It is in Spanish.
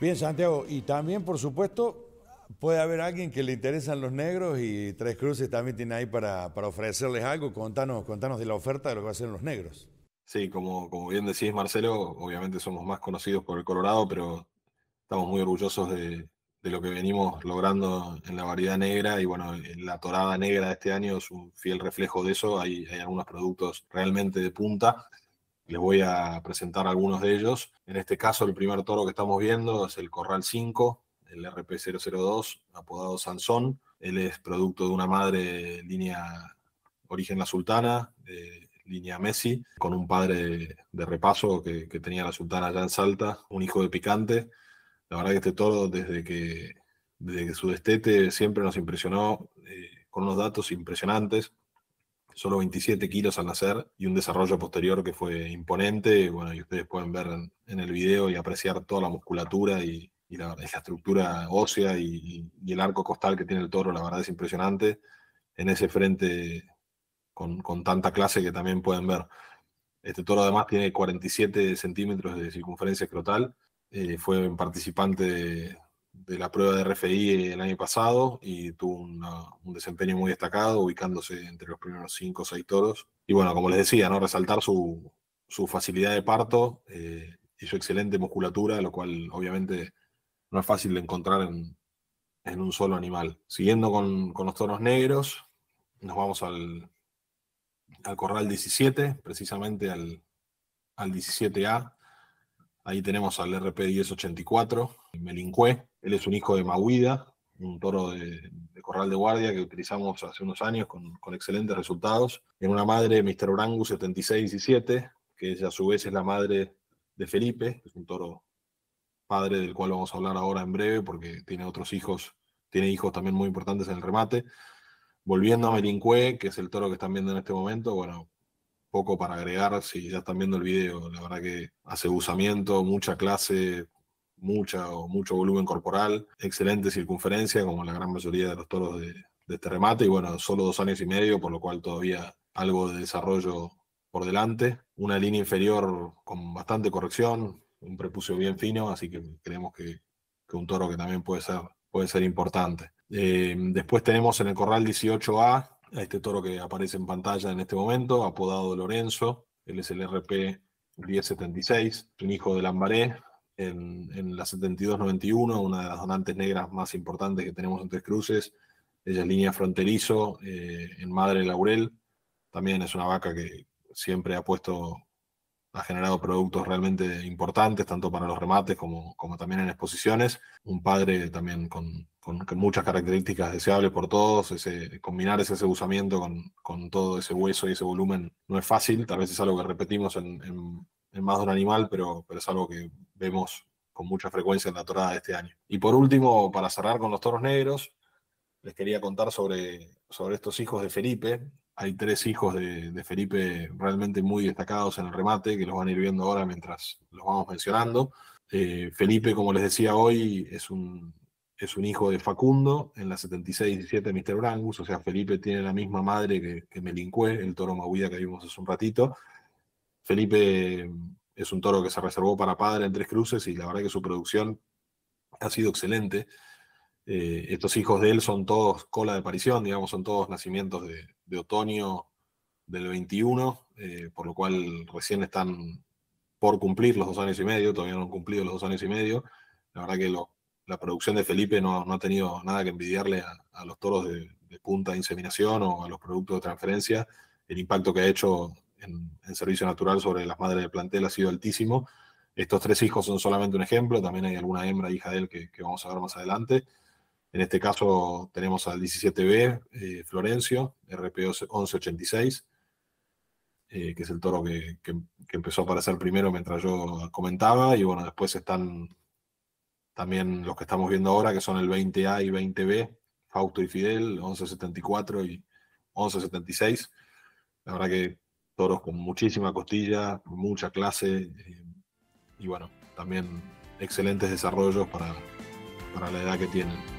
Bien, Santiago, y también, por supuesto, puede haber alguien que le interesan los negros y Tres Cruces también tiene ahí para, ofrecerles algo. Contanos, contanos de la oferta de lo que a hacen los negros. Sí, como, como bien decís, Marcelo, obviamente somos más conocidos por el Colorado, pero estamos muy orgullosos de, lo que venimos logrando en la variedad negra y bueno, la torada negra de este año es un fiel reflejo de eso, hay algunos productos realmente de punta les voy a presentar algunos de ellos. En este caso, el primer toro que estamos viendo es el Corral 5, el RP002, apodado Sansón. Él es producto de una madre línea origen La Sultana, de línea Messi, con un padre de repaso que, tenía La Sultana allá en Salta, un hijo de picante. La verdad que este toro, desde que, su destete, siempre nos impresionó eh, con unos datos impresionantes solo 27 kilos al nacer y un desarrollo posterior que fue imponente. Bueno, y ustedes pueden ver en, el video y apreciar toda la musculatura y, la, estructura ósea y, el arco costal que tiene el toro, la verdad es impresionante. En ese frente con, tanta clase que también pueden ver. Este toro además tiene 47 centímetros de circunferencia escrotal. Eh, fue participante de la prueba de RFI el año pasado y tuvo un desempeño muy destacado, ubicándose entre los primeros 5 o 6 toros. Y bueno, como les decía, ¿no? resaltar su, su facilidad de parto eh, y su excelente musculatura, lo cual obviamente no es fácil de encontrar en, en un solo animal. Siguiendo con, con, los toros negros, nos vamos al, al corral 17, precisamente al, al 17A, Ahí tenemos al RP 1084, Melincue. Él es un hijo de Mahuida, un toro de, corral de guardia que utilizamos hace unos años con, excelentes resultados. En una madre, Mr. y 7617, que a su vez es la madre de Felipe, es un toro padre del cual vamos a hablar ahora en breve porque tiene otros hijos, tiene hijos también muy importantes en el remate. Volviendo a Melincue, que es el toro que están viendo en este momento, bueno, poco para agregar si ya están viendo el video. La verdad que hace usamiento, mucha clase, mucha mucho volumen corporal, excelente circunferencia, como la gran mayoría de los toros de, este remate. Y bueno, solo dos años y medio, por lo cual todavía algo de desarrollo por delante. Una línea inferior con bastante corrección, un prepucio bien fino, así que creemos que, que un toro que también puede ser, puede ser importante. Eh, después tenemos en el corral 18A a este toro que aparece en pantalla en este momento, apodado Lorenzo. Él es el RP 1076, un hijo de Lambaré, en, en, la 7291, una de las donantes negras más importantes que tenemos en Tres Cruces. Ella es línea fronterizo, eh, en Madre Laurel. También es una vaca que siempre ha puesto ha generado productos realmente importantes, tanto para los remates como, como también en exposiciones. Un padre también con, con, muchas características deseables por todos. Ese, combinar ese usamiento con, con, todo ese hueso y ese volumen no es fácil. Tal vez es algo que repetimos en, en, en más de un animal, pero, pero es algo que vemos con mucha frecuencia en la torada de este año. Y por último, para cerrar con los toros negros, les quería contar sobre, sobre estos hijos de Felipe, hay tres hijos de, Felipe realmente muy destacados en el remate, que los van a ir viendo ahora mientras los vamos mencionando. Eh, Felipe, como les decía hoy, es un, es un hijo de Facundo, en la 76-17 Mr. Brangus, o sea, Felipe tiene la misma madre que, que Melincué, el toro Maguida que vimos hace un ratito. Felipe mm, es un toro que se reservó para padre en Tres Cruces y la verdad que su producción ha sido excelente. Eh, estos hijos de él son todos cola de aparición, digamos, son todos nacimientos de, de otoño del 21, eh, por lo cual recién están por cumplir los dos años y medio, todavía no han cumplido los dos años y medio. La verdad que la producción de Felipe no, ha tenido nada que envidiarle a, los toros de, punta de inseminación o a los productos de transferencia. El impacto que ha hecho en, servicio natural sobre las madres de plantel ha sido altísimo. Estos tres hijos son solamente un ejemplo, también hay alguna hembra, hija de él, que vamos a ver más adelante. En este caso tenemos al 17B, eh, Florencio, RPO 1186, eh, que es el toro que, empezó a aparecer primero mientras yo comentaba. Y bueno, después están también los que estamos viendo ahora, que son el 20A y 20B, Fausto y Fidel, 1174 y 1176. La verdad que toros con muchísima costilla, mucha clase eh, y bueno, también excelentes desarrollos para, para la edad que tienen.